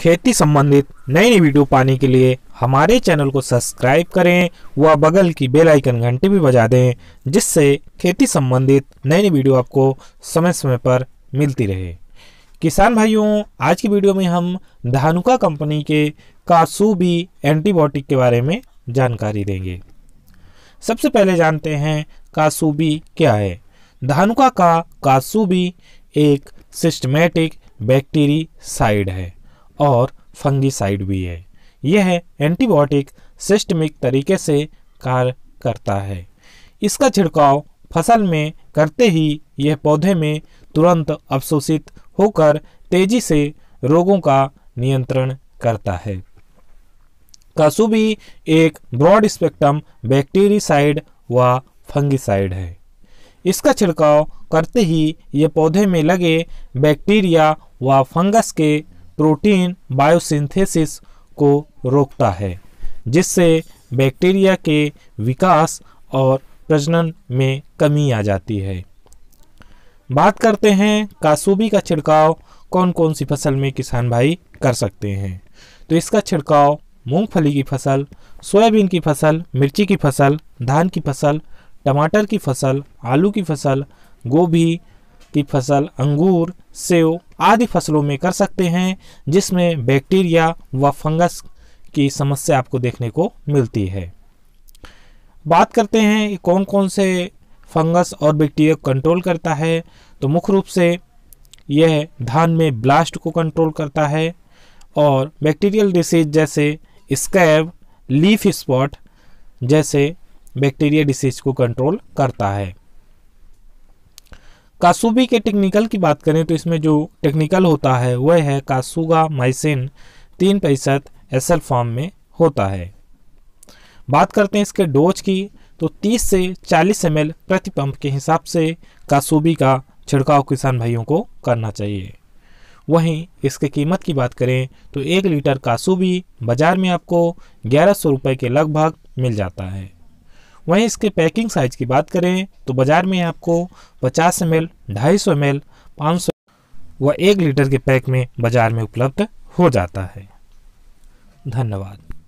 खेती संबंधित नई नई वीडियो पाने के लिए हमारे चैनल को सब्सक्राइब करें व बगल की बेल आइकन घंटी भी बजा दें जिससे खेती संबंधित नई नई वीडियो आपको समय समय पर मिलती रहे किसान भाइयों आज की वीडियो में हम धानुका कंपनी के कासूबी एंटीबायोटिक के बारे में जानकारी देंगे सबसे पहले जानते हैं कासूबी क्या है धानुका का कासूबी एक सिस्टमेटिक साइड है और फंगिसाइड भी है यह एंटीबायोटिक सिस्टमिक तरीके से कार्य करता है इसका छिड़काव फसल में करते ही यह पौधे में तुरंत अवशोषित होकर तेजी से रोगों का नियंत्रण करता है कसुबी एक ब्रॉड स्पेक्ट्रम बैक्टीरियसाइड व फंगिसाइड है इसका छिड़काव करते ही यह पौधे में लगे बैक्टीरिया व फंगस के प्रोटीन बायोसिंथेसिस को रोकता है जिससे बैक्टीरिया के विकास और प्रजनन में कमी आ जाती है बात करते हैं कासूबी का छिड़काव कौन कौन सी फसल में किसान भाई कर सकते हैं तो इसका छिड़काव मूंगफली की फसल सोयाबीन की फसल मिर्ची की फसल धान की फसल टमाटर की फसल आलू की फसल गोभी की फसल अंगूर सेव आदि फसलों में कर सकते हैं जिसमें बैक्टीरिया व फंगस की समस्या आपको देखने को मिलती है बात करते हैं कौन कौन से फंगस और बैक्टीरिया को कंट्रोल करता है तो मुख्य रूप से यह धान में ब्लास्ट को कंट्रोल करता है और बैक्टीरियल डिसीज जैसे स्कैब लीफ स्पॉट जैसे बैक्टीरिया डिसीज को कंट्रोल करता है कासूबी के टेक्निकल की बात करें तो इसमें जो टेक्निकल होता है वह है कासूगा माइसिन तीन प्रतिशत एसल फॉर्म में होता है बात करते हैं इसके डोज की तो 30 से 40 एम प्रति पंप के हिसाब से कासूबी का छिड़काव किसान भाइयों को करना चाहिए वहीं इसके कीमत की बात करें तो एक लीटर कासूबी बाज़ार में आपको ग्यारह सौ रुपये के लगभग मिल जाता है वहीं इसके पैकिंग साइज की बात करें तो बाजार में आपको पचास एम एल ढाई सौ एम एल सौ व एक लीटर के पैक में बाजार में उपलब्ध हो जाता है धन्यवाद